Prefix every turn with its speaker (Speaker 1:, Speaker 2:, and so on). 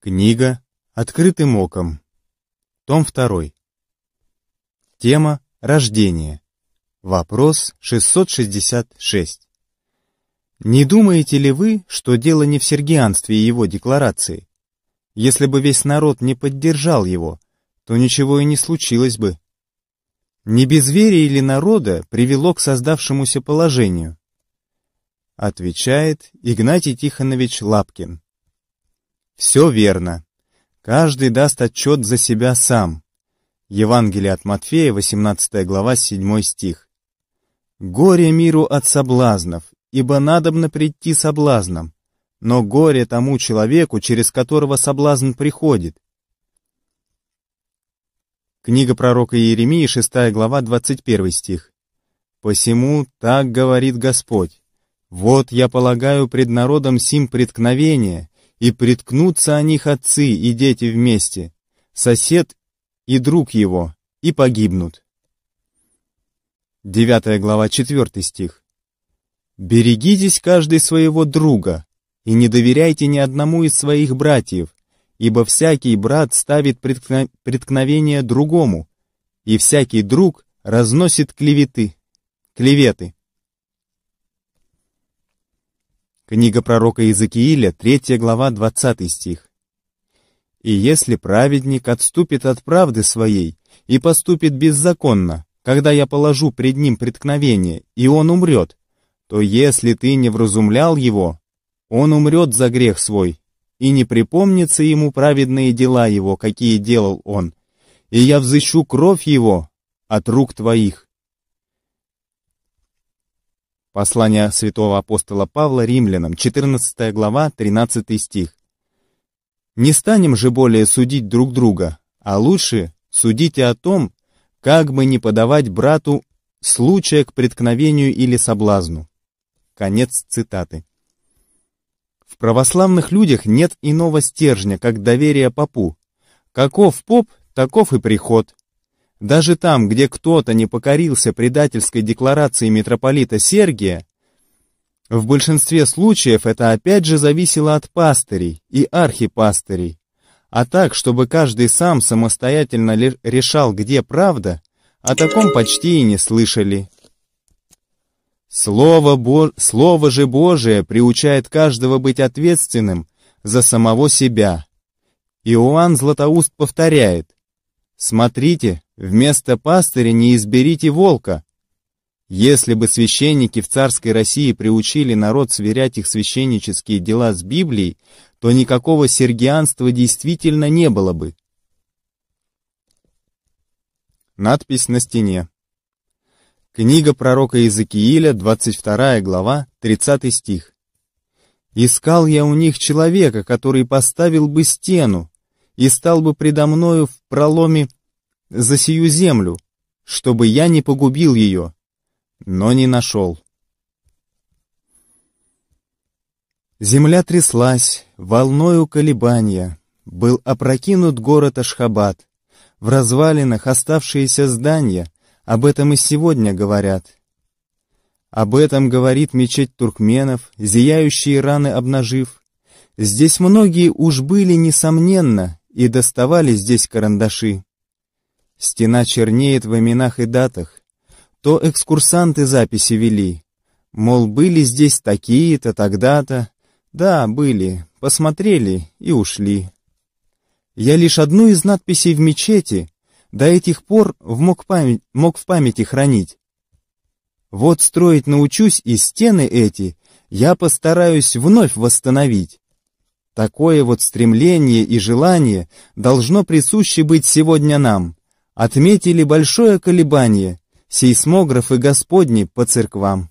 Speaker 1: Книга «Открытым оком». Том 2. Тема «Рождение». Вопрос 666. Не думаете ли вы, что дело не в сергианстве и его декларации? Если бы весь народ не поддержал его, то ничего и не случилось бы. не Небезверие или народа привело к создавшемуся положению? Отвечает Игнатий Тихонович Лапкин. Все верно. Каждый даст отчет за себя сам. Евангелие от Матфея, 18 глава, 7 стих. «Горе миру от соблазнов, ибо надобно прийти соблазном, но горе тому человеку, через которого соблазн приходит». Книга пророка Иеремии, 6 глава, 21 стих. «Посему так говорит Господь, вот я полагаю пред народом сим преткновение, и приткнутся о них отцы и дети вместе, сосед и друг его, и погибнут. 9 глава 4 стих. «Берегитесь каждый своего друга, и не доверяйте ни одному из своих братьев, ибо всякий брат ставит преткно... преткновение другому, и всякий друг разносит клеветы, клеветы. Книга пророка Иезекииля, 3 глава, 20 стих. «И если праведник отступит от правды своей и поступит беззаконно, когда я положу пред ним преткновение, и он умрет, то если ты не вразумлял его, он умрет за грех свой, и не припомнится ему праведные дела его, какие делал он, и я взыщу кровь его от рук твоих». Послание святого апостола Павла римлянам, 14 глава, 13 стих. «Не станем же более судить друг друга, а лучше судите о том, как бы не подавать брату случая к преткновению или соблазну». Конец цитаты. В православных людях нет иного стержня, как доверие попу. Каков поп, таков и приход. Даже там, где кто-то не покорился предательской декларации митрополита Сергия, в большинстве случаев это опять же зависело от пастырей и архипастырей. А так, чтобы каждый сам самостоятельно решал, где правда, о таком почти и не слышали. Слово, Бо... Слово же Божие приучает каждого быть ответственным за самого себя. Иоанн Златоуст повторяет, «Смотрите, Вместо пастыря не изберите волка. Если бы священники в царской России приучили народ сверять их священнические дела с Библией, то никакого сергианства действительно не было бы. Надпись на стене. Книга пророка Иезекииля, 22 глава, 30 стих. «Искал я у них человека, который поставил бы стену и стал бы предо мною в проломе за сию землю, чтобы я не погубил ее, но не нашел. Земля тряслась, волною колебания, был опрокинут город Ашхабад, в развалинах оставшиеся здания, об этом и сегодня говорят. Об этом говорит мечеть туркменов, зияющие раны обнажив. Здесь многие уж были, несомненно, и доставали здесь карандаши. Стена чернеет в именах и датах. То экскурсанты записи вели. Мол, были здесь такие-то, тогда-то. Да, были, посмотрели и ушли. Я лишь одну из надписей в мечети до этих пор мог, память, мог в памяти хранить. Вот строить научусь, и стены эти я постараюсь вновь восстановить. Такое вот стремление и желание должно присуще быть сегодня нам отметили большое колебание, сейсмографы Господни по церквам.